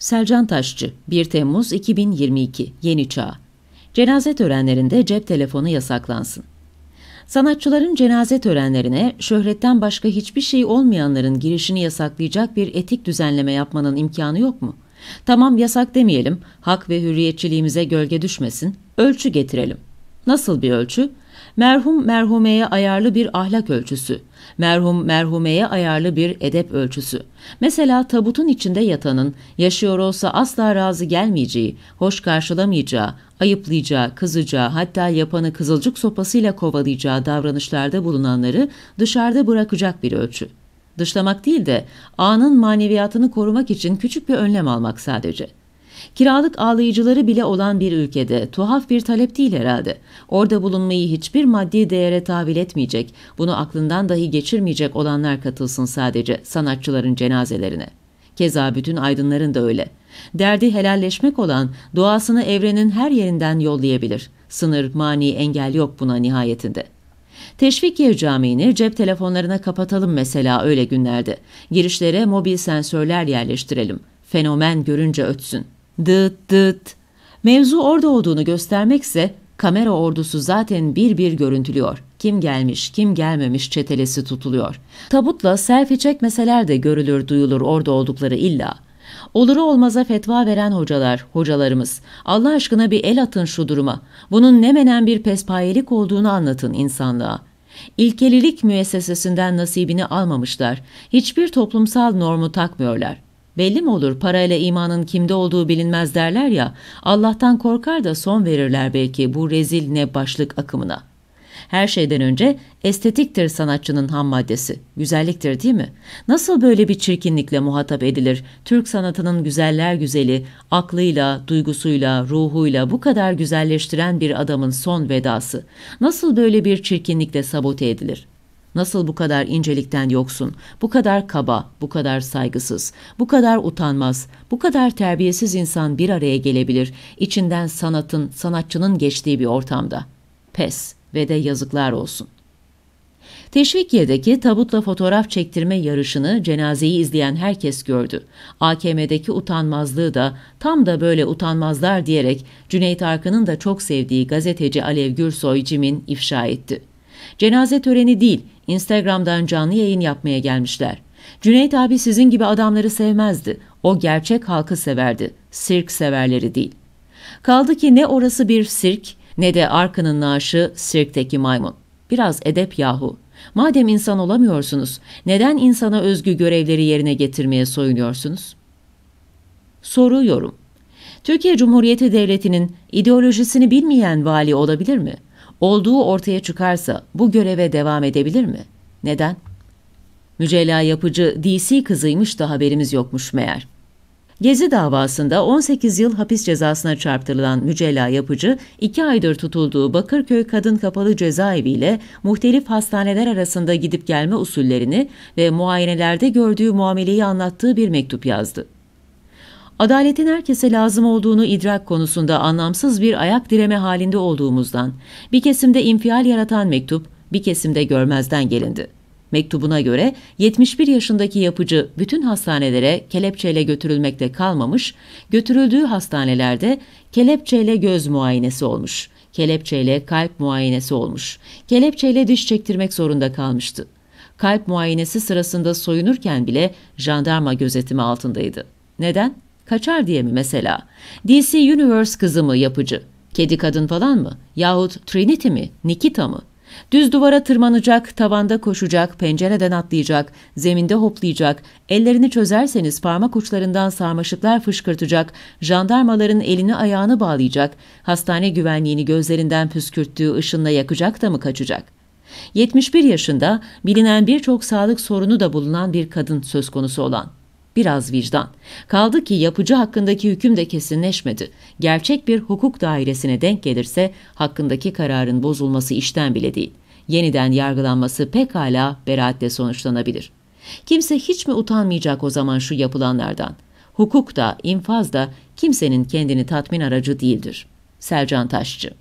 Selcan Taşçı, 1 Temmuz 2022, Yeni Çağ. Cenaze törenlerinde cep telefonu yasaklansın. Sanatçıların cenaze törenlerine şöhretten başka hiçbir şey olmayanların girişini yasaklayacak bir etik düzenleme yapmanın imkanı yok mu? Tamam yasak demeyelim, hak ve hürriyetçiliğimize gölge düşmesin, ölçü getirelim. Nasıl bir ölçü? Merhum merhumeye ayarlı bir ahlak ölçüsü. Merhum merhumeye ayarlı bir edep ölçüsü. Mesela tabutun içinde yatanın yaşıyor olsa asla razı gelmeyeceği, hoş karşılamayacağı, ayıplayacağı, kızacağı hatta yapanı kızılcık sopasıyla kovalayacağı davranışlarda bulunanları dışarıda bırakacak bir ölçü. Dışlamak değil de anın maneviyatını korumak için küçük bir önlem almak sadece.'' Kiralık ağlayıcıları bile olan bir ülkede tuhaf bir talep değil herhalde. Orada bulunmayı hiçbir maddi değere tahvil etmeyecek, bunu aklından dahi geçirmeyecek olanlar katılsın sadece sanatçıların cenazelerine. Keza bütün aydınların da öyle. Derdi helalleşmek olan doğasını evrenin her yerinden yollayabilir. Sınır, mani, engel yok buna nihayetinde.'' Teşvik Teşvikiye Camii'ni cep telefonlarına kapatalım mesela öyle günlerde. Girişlere mobil sensörler yerleştirelim. Fenomen görünce ötsün.'' dıt dıt. Mevzu orada olduğunu göstermekse kamera ordusu zaten bir bir görüntülüyor. Kim gelmiş, kim gelmemiş çetelesi tutuluyor. Tabutla selfie çekmeseler de görülür duyulur orada oldukları illa. Oluru olmaza fetva veren hocalar, hocalarımız, Allah aşkına bir el atın şu duruma. Bunun ne menen bir pespayelik olduğunu anlatın insanlığa. İlkelilik müessesesinden nasibini almamışlar. Hiçbir toplumsal normu takmıyorlar. Belli mi olur parayla imanın kimde olduğu bilinmez derler ya, Allah'tan korkar da son verirler belki bu rezil ne başlık akımına. Her şeyden önce estetiktir sanatçının ham maddesi. Güzelliktir değil mi? Nasıl böyle bir çirkinlikle muhatap edilir? Türk sanatının güzeller güzeli, aklıyla, duygusuyla, ruhuyla bu kadar güzelleştiren bir adamın son vedası. Nasıl böyle bir çirkinlikle sabote edilir? Nasıl bu kadar incelikten yoksun, bu kadar kaba, bu kadar saygısız, bu kadar utanmaz, bu kadar terbiyesiz insan bir araya gelebilir içinden sanatın, sanatçının geçtiği bir ortamda? Pes ve de yazıklar olsun. Teşvikiye'deki tabutla fotoğraf çektirme yarışını cenazeyi izleyen herkes gördü. AKM'deki utanmazlığı da tam da böyle utanmazlar diyerek Cüneyt Arkın'ın da çok sevdiği gazeteci Alev Gürsoy Cim'in ifşa etti. Cenaze töreni değil, Instagram'dan canlı yayın yapmaya gelmişler. Cüneyt abi sizin gibi adamları sevmezdi. O gerçek halkı severdi. Sirk severleri değil. Kaldı ki ne orası bir sirk ne de Arkın'ın naaşı sirkteki maymun. Biraz edep yahu. Madem insan olamıyorsunuz, neden insana özgü görevleri yerine getirmeye soyunuyorsunuz? Soru yorum. Türkiye Cumhuriyeti Devleti'nin ideolojisini bilmeyen vali olabilir mi?'' olduğu ortaya çıkarsa bu göreve devam edebilir mi? Neden? Mücella yapıcı DC kızıymış da haberimiz yokmuş meğer. Gezi davasında 18 yıl hapis cezasına çarptırılan Mücella Yapıcı, 2 aydır tutulduğu Bakırköy Kadın Kapalı Cezaevi ile muhtelif hastaneler arasında gidip gelme usullerini ve muayenelerde gördüğü muameleyi anlattığı bir mektup yazdı. Adaletin herkese lazım olduğunu idrak konusunda anlamsız bir ayak direme halinde olduğumuzdan, bir kesimde infial yaratan mektup, bir kesimde görmezden gelindi. Mektubuna göre 71 yaşındaki yapıcı bütün hastanelere kelepçeyle götürülmekte kalmamış, götürüldüğü hastanelerde kelepçeyle göz muayenesi olmuş, kelepçeyle kalp muayenesi olmuş, kelepçeyle diş çektirmek zorunda kalmıştı. Kalp muayenesi sırasında soyunurken bile jandarma gözetimi altındaydı. Neden? Kaçar diye mi mesela? DC Universe kızı mı yapıcı? Kedi kadın falan mı? Yahut Trinity mi? Nikita mı? Düz duvara tırmanacak, tavanda koşacak, pencereden atlayacak, zeminde hoplayacak, ellerini çözerseniz parmak uçlarından sarmaşıklar fışkırtacak, jandarmaların elini ayağını bağlayacak, hastane güvenliğini gözlerinden püskürttüğü ışınla yakacak da mı kaçacak?'' 71 yaşında bilinen birçok sağlık sorunu da bulunan bir kadın söz konusu olan biraz vicdan. Kaldı ki yapıcı hakkındaki hüküm de kesinleşmedi. Gerçek bir hukuk dairesine denk gelirse hakkındaki kararın bozulması işten bile değil. Yeniden yargılanması pekala beraatle sonuçlanabilir. Kimse hiç mi utanmayacak o zaman şu yapılanlardan? Hukuk da, infaz da kimsenin kendini tatmin aracı değildir. Selcan Taşçı